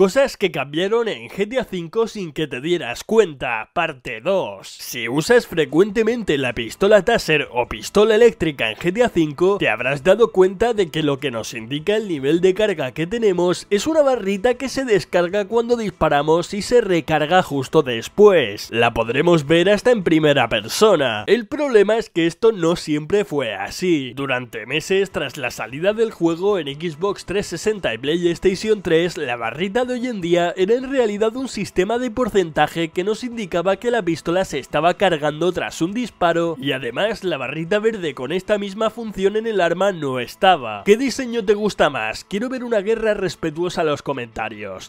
Cosas que cambiaron en GTA V sin que te dieras cuenta, parte 2. Si usas frecuentemente la pistola taser o pistola eléctrica en GTA V, te habrás dado cuenta de que lo que nos indica el nivel de carga que tenemos es una barrita que se descarga cuando disparamos y se recarga justo después. La podremos ver hasta en primera persona. El problema es que esto no siempre fue así. Durante meses tras la salida del juego en Xbox 360 y PlayStation 3, la barrita de hoy en día era en realidad un sistema de porcentaje que nos indicaba que la pistola se estaba cargando tras un disparo y además la barrita verde con esta misma función en el arma no estaba. ¿Qué diseño te gusta más? Quiero ver una guerra respetuosa a los comentarios.